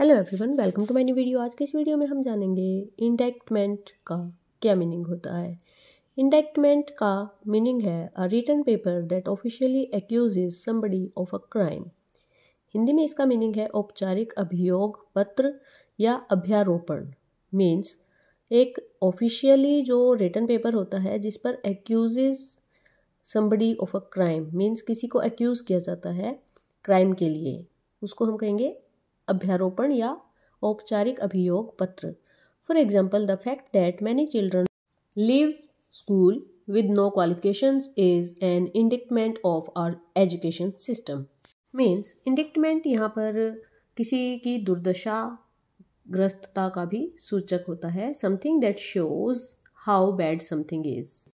hello everyone welcome to my new video आज के इस वीडियो में हम जानेंगे इंडेक्टमेंट का क्या मीनिंग होता है इंडेक्टमेंट का मीनिंग है a return paper that officially accuse somebody of a crime Hindi में इसका मीनिंग है औपचारिक अभियोग पत्र या अभ्यारोपण मीन्स एक ऑफिशियली जो रिटर्न पेपर होता है जिस पर accuse somebody of a crime means किसी को एक्यूज़ किया जाता है क्राइम के लिए उसको हम कहेंगे अभ्यारोपण या औपचारिक अभियोग पत्र for example the fact that many children leave school with no qualification is an indictment of our education system means indictment यहाँ पर किसी की दुर्दशा ग्रस्तता का भी सूचक होता है something that shows how bad something is